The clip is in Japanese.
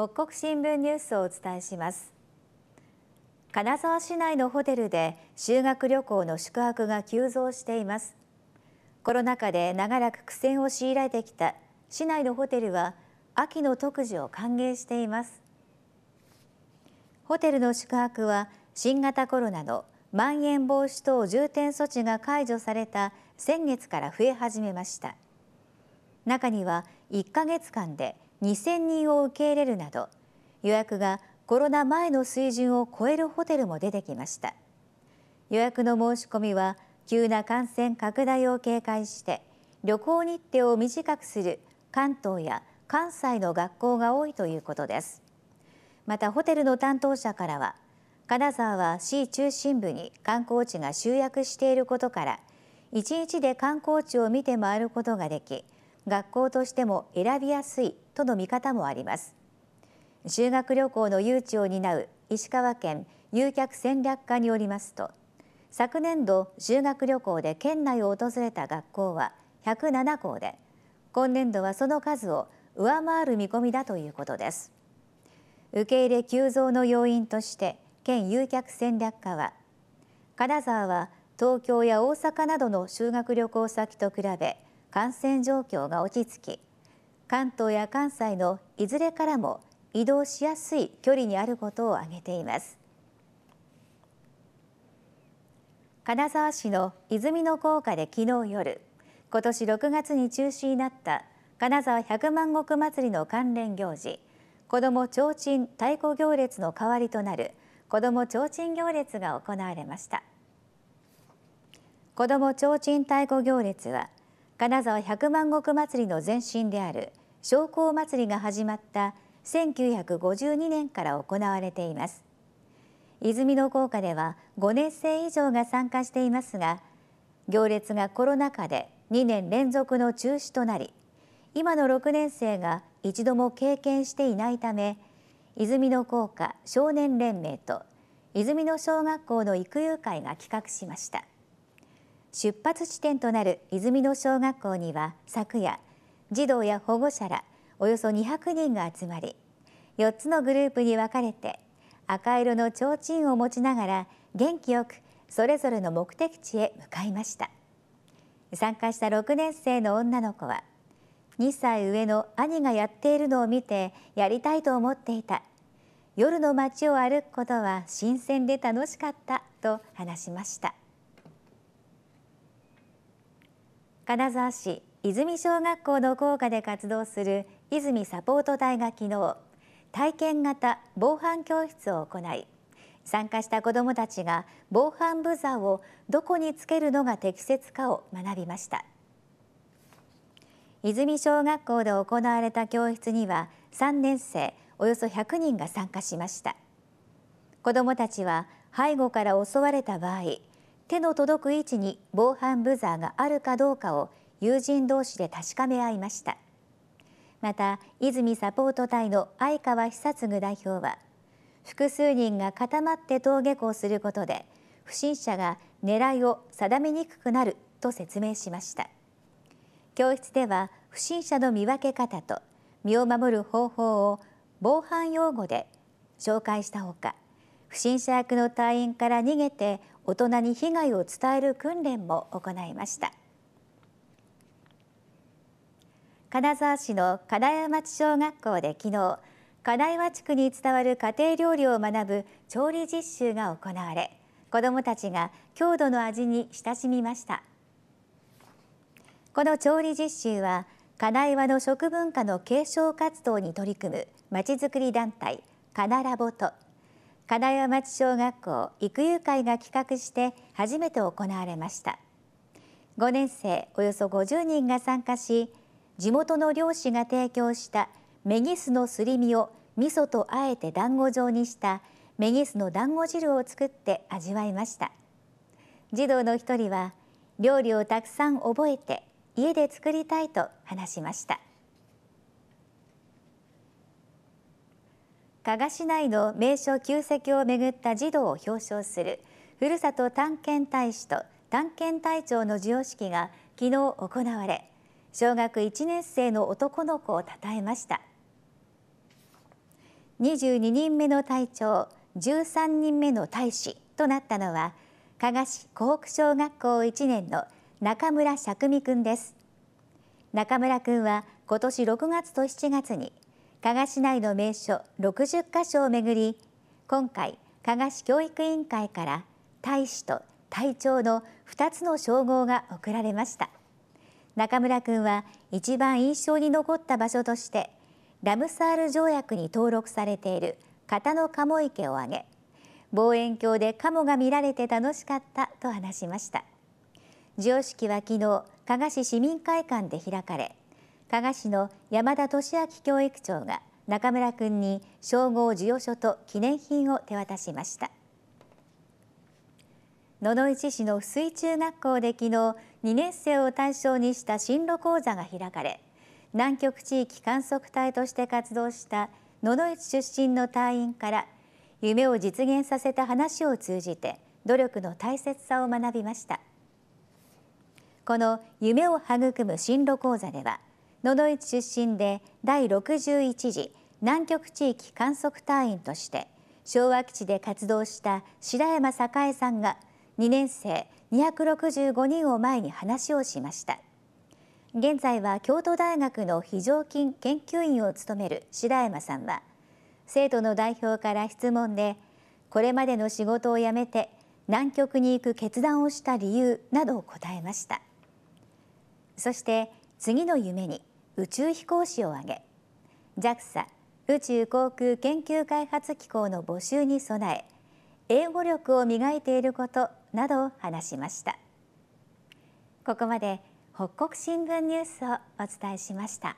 北国新聞ニュースをお伝えします金沢市内のホテルで修学旅行の宿泊が急増していますコロナ禍で長らく苦戦を強いられてきた市内のホテルは秋の特需を歓迎していますホテルの宿泊は新型コロナのまん延防止等重点措置が解除された先月から増え始めました中には1ヶ月間で2000人を受け入れるなど予約がコロナ前の水準を超えるホテルも出てきました予約の申し込みは急な感染拡大を警戒して旅行日程を短くする関東や関西の学校が多いということですまたホテルの担当者からは金沢は市中心部に観光地が集約していることから1日で観光地を見て回ることができ学校としても選びやすいとの見方もあります修学旅行の誘致を担う石川県誘客戦略課によりますと昨年度修学旅行で県内を訪れた学校は107校で今年度はその数を上回る見込みだということです受け入れ急増の要因として県誘客戦略課は金沢は東京や大阪などの修学旅行先と比べ感染状況が落ち着き関東や関西のいずれからも移動しやすい距離にあることを挙げています金沢市の泉の効果で昨日夜今年6月に中止になった金沢百万石祭りの関連行事子ども提灯太鼓行列の代わりとなる子ども提灯行列が行われました子ども提灯太鼓行列は金沢百万石祭りの前身である商工祭りが始まった1952年から行われています泉の効果では5年生以上が参加していますが行列がコロナ禍で2年連続の中止となり今の6年生が一度も経験していないため泉の効果少年連盟と泉の小学校の育友会が企画しました出発地点となる泉の小学校には昨夜児童や保護者らおよそ200人が集まり4つのグループに分かれて赤色の提灯を持ちながら元気よくそれぞれの目的地へ向かいました参加した6年生の女の子は2歳上の兄がやっているのを見てやりたいと思っていた夜の街を歩くことは新鮮で楽しかったと話しました金沢市泉小学校の校歌で活動する泉サポート隊が昨日体験型防犯教室を行い参加した子どもたちが防犯ブザーをどこにつけるのが適切かを学びました泉小学校で行われた教室には3年生およそ100人が参加しました子どもたちは背後から襲われた場合手の届く位置に防犯ブザーがあるかどうかを友人同士で確かめ合いましたまた泉サポート隊の相川久嗣代表は複数人が固まって登下校することで不審者が狙いを定めにくくなると説明しました教室では不審者の見分け方と身を守る方法を防犯用語で紹介したほか不審者役の隊員から逃げて大人に被害を伝える訓練も行いました。金沢市の金谷町小学校で昨日金岩地区に伝わる家庭料理を学ぶ調理実習が行われ子どもたちが郷土の味に親しみましたこの調理実習は金岩の食文化の継承活動に取り組むまちづくり団体金ラボと金谷町小学校育友会が企画して初めて行われました5年生およそ50人が参加し地元の漁師が提供したメギスのすり身を味噌とあえて団子状にしたメギスの団子汁を作って味わいました児童の一人は料理をたくさん覚えて家で作りたいと話しました加賀市内の名所旧跡をめぐった児童を表彰するふるさと探検大使と探検隊長の授与式が昨日行われ小学1年生の男の子を称えました22人目の隊長13人目の大使となったのは加賀市湖北小学校1年の中村釈美くんです中村くんは今年6月と7月に加賀市内の名所60カ所をめぐり今回加賀市教育委員会から大使と隊長の2つの称号が贈られました中村君は一番印象に残った場所としてラムサール条約に登録されている片野鴨池を挙げ望遠鏡で鴨が見られて楽しかったと話しました授与式は昨日加賀市市民会館で開かれ加賀市の山田俊明教育長が中村君に称号授与書と記念品を手渡しました野々市市の水中学校で昨日2年生を対象にした進路講座が開かれ南極地域観測隊として活動した野々市出身の隊員から夢を実現させた話を通じて努力の大切さを学びましたこの夢を育む進路講座では野々市出身で第61次南極地域観測隊員として昭和基地で活動した白山栄さんが2年生265人を前に話をしました現在は京都大学の非常勤研究員を務める白山さんは生徒の代表から質問でこれまでの仕事を辞めて南極に行く決断をした理由などを答えましたそして次の夢に宇宙飛行士を挙げ JAXA 宇宙航空研究開発機構の募集に備え英語力を磨いていることなどを話しましたここまで北国新聞ニュースをお伝えしました。